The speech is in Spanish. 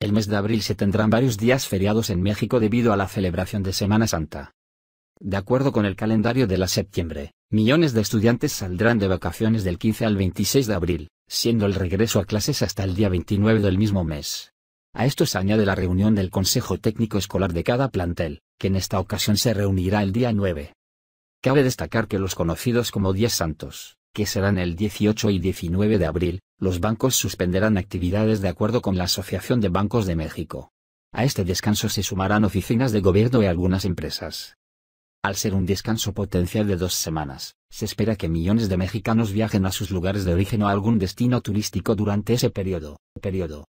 El mes de abril se tendrán varios días feriados en México debido a la celebración de Semana Santa. De acuerdo con el calendario de la septiembre, millones de estudiantes saldrán de vacaciones del 15 al 26 de abril, siendo el regreso a clases hasta el día 29 del mismo mes. A esto se añade la reunión del Consejo Técnico Escolar de cada plantel, que en esta ocasión se reunirá el día 9. Cabe destacar que los conocidos como Días Santos, que serán el 18 y 19 de abril, los bancos suspenderán actividades de acuerdo con la Asociación de Bancos de México. A este descanso se sumarán oficinas de gobierno y algunas empresas. Al ser un descanso potencial de dos semanas, se espera que millones de mexicanos viajen a sus lugares de origen o a algún destino turístico durante ese periodo. periodo.